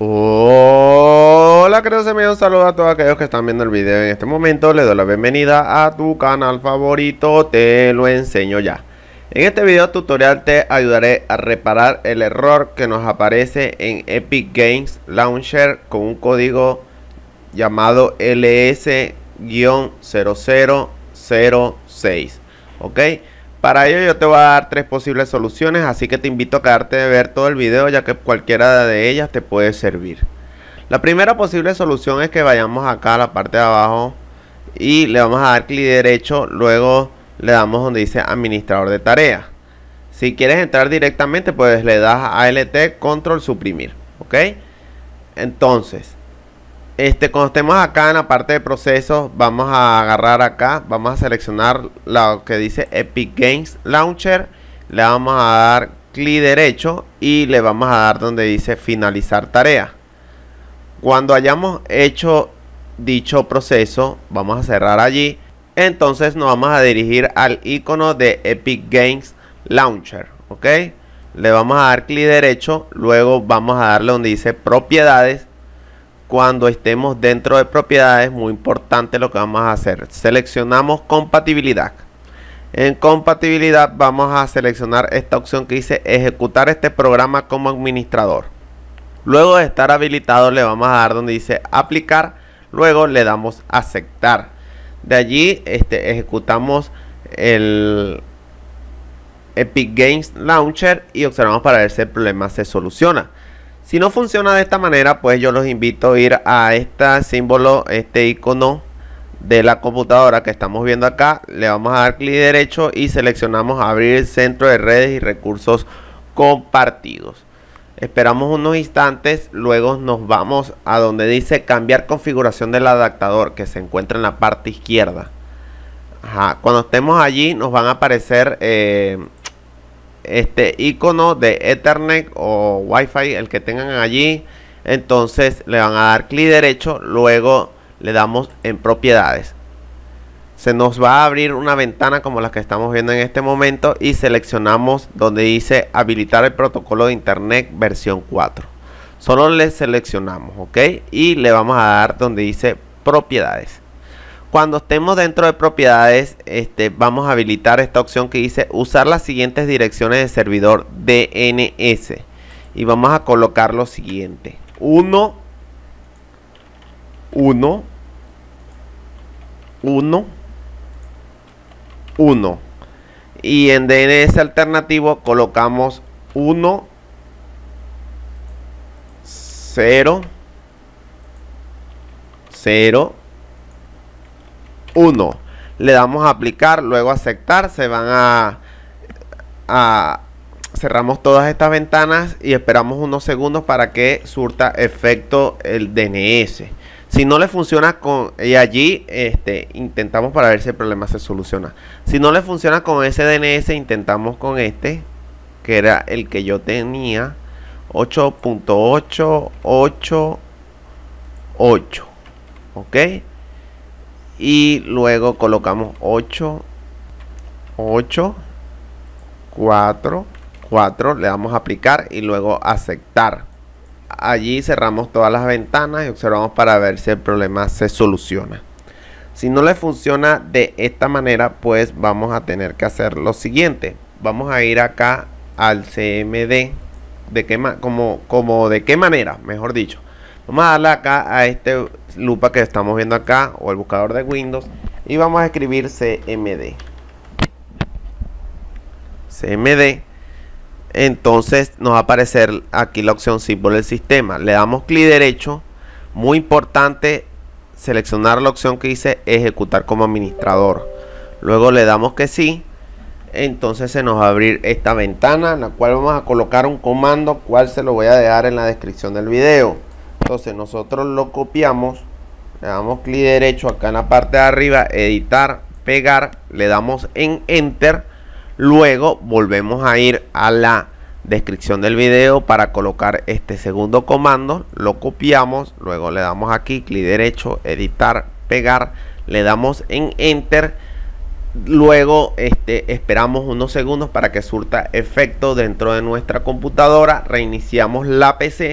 Hola queridos amigos, un saludo a todos aquellos que están viendo el video en este momento Les doy la bienvenida a tu canal favorito, te lo enseño ya En este video tutorial te ayudaré a reparar el error que nos aparece en Epic Games Launcher Con un código llamado LS-0006 ¿Ok? Para ello yo te voy a dar tres posibles soluciones, así que te invito a quedarte de ver todo el video ya que cualquiera de ellas te puede servir. La primera posible solución es que vayamos acá a la parte de abajo y le vamos a dar clic derecho, luego le damos donde dice administrador de tareas. Si quieres entrar directamente pues le das a ALT control suprimir, ¿ok? Entonces, este, cuando estemos acá en la parte de procesos, vamos a agarrar acá, vamos a seleccionar lo que dice Epic Games Launcher, le vamos a dar clic derecho y le vamos a dar donde dice finalizar tarea. Cuando hayamos hecho dicho proceso, vamos a cerrar allí. Entonces nos vamos a dirigir al icono de Epic Games Launcher, ¿ok? Le vamos a dar clic derecho, luego vamos a darle donde dice propiedades cuando estemos dentro de propiedades, muy importante lo que vamos a hacer. Seleccionamos compatibilidad. En compatibilidad vamos a seleccionar esta opción que dice ejecutar este programa como administrador. Luego de estar habilitado le vamos a dar donde dice aplicar, luego le damos aceptar. De allí este, ejecutamos el Epic Games Launcher y observamos para ver si el problema se soluciona. Si no funciona de esta manera, pues yo los invito a ir a este símbolo, este icono de la computadora que estamos viendo acá. Le vamos a dar clic derecho y seleccionamos abrir el centro de redes y recursos compartidos. Esperamos unos instantes, luego nos vamos a donde dice cambiar configuración del adaptador que se encuentra en la parte izquierda. Cuando estemos allí nos van a aparecer eh, este icono de Ethernet o Wi-Fi, el que tengan allí. Entonces le van a dar clic derecho, luego le damos en propiedades. Se nos va a abrir una ventana como la que estamos viendo en este momento y seleccionamos donde dice habilitar el protocolo de internet versión 4. Solo le seleccionamos, ok, y le vamos a dar donde dice propiedades. Cuando estemos dentro de propiedades, este, vamos a habilitar esta opción que dice usar las siguientes direcciones de servidor DNS. Y vamos a colocar lo siguiente. 1, 1, 1, 1. Y en DNS alternativo colocamos 1, 0, 0, 1. Le damos a aplicar, luego aceptar, se van a, cerramos todas estas ventanas y esperamos unos segundos para que surta efecto el DNS. Si no le funciona con y allí este, intentamos para ver si el problema se soluciona. Si no le funciona con ese DNS, intentamos con este, que era el que yo tenía 8.888. Ok, y luego colocamos 8 8 4 4 le damos a aplicar y luego aceptar allí cerramos todas las ventanas y observamos para ver si el problema se soluciona si no le funciona de esta manera pues vamos a tener que hacer lo siguiente vamos a ir acá al CMD de qué como como de qué manera mejor dicho vamos a darle acá a este lupa que estamos viendo acá o el buscador de Windows y vamos a escribir CMD. CMD. Entonces nos va a aparecer aquí la opción símbolo del sistema. Le damos clic derecho. Muy importante seleccionar la opción que dice ejecutar como administrador. Luego le damos que sí. Entonces se nos va a abrir esta ventana en la cual vamos a colocar un comando, cual se lo voy a dejar en la descripción del video. Entonces nosotros lo copiamos, le damos clic derecho acá en la parte de arriba, editar, pegar, le damos en enter. Luego volvemos a ir a la descripción del video para colocar este segundo comando. Lo copiamos, luego le damos aquí clic derecho, editar, pegar, le damos en enter. Luego este, esperamos unos segundos para que surta efecto dentro de nuestra computadora. Reiniciamos la PC